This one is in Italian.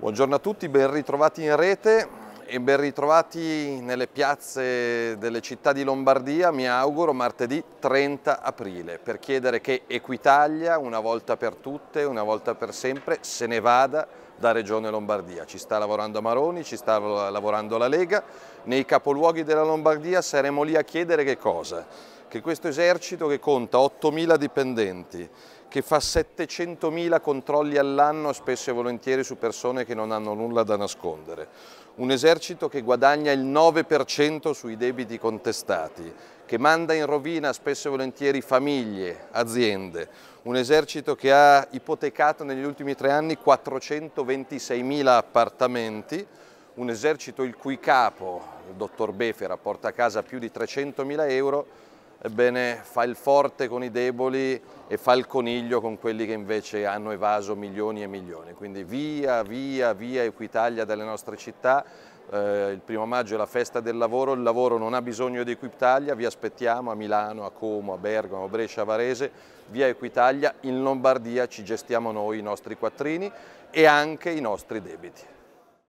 Buongiorno a tutti, ben ritrovati in rete e ben ritrovati nelle piazze delle città di Lombardia, mi auguro martedì 30 aprile, per chiedere che Equitalia, una volta per tutte, una volta per sempre, se ne vada da Regione Lombardia. Ci sta lavorando Maroni, ci sta lavorando la Lega, nei capoluoghi della Lombardia saremo lì a chiedere che cosa? che questo esercito che conta 8.000 dipendenti, che fa 700.000 controlli all'anno spesso e volentieri su persone che non hanno nulla da nascondere, un esercito che guadagna il 9% sui debiti contestati, che manda in rovina spesso e volentieri famiglie, aziende, un esercito che ha ipotecato negli ultimi tre anni 426.000 appartamenti, un esercito il cui capo, il dottor Befera, porta a casa più di 300.000 euro ebbene fa il forte con i deboli e fa il coniglio con quelli che invece hanno evaso milioni e milioni. Quindi via, via, via Equitalia dalle nostre città, eh, il primo maggio è la festa del lavoro, il lavoro non ha bisogno di Equitalia, vi aspettiamo a Milano, a Como, a Bergamo, a Brescia, a Varese, via Equitalia, in Lombardia ci gestiamo noi i nostri quattrini e anche i nostri debiti.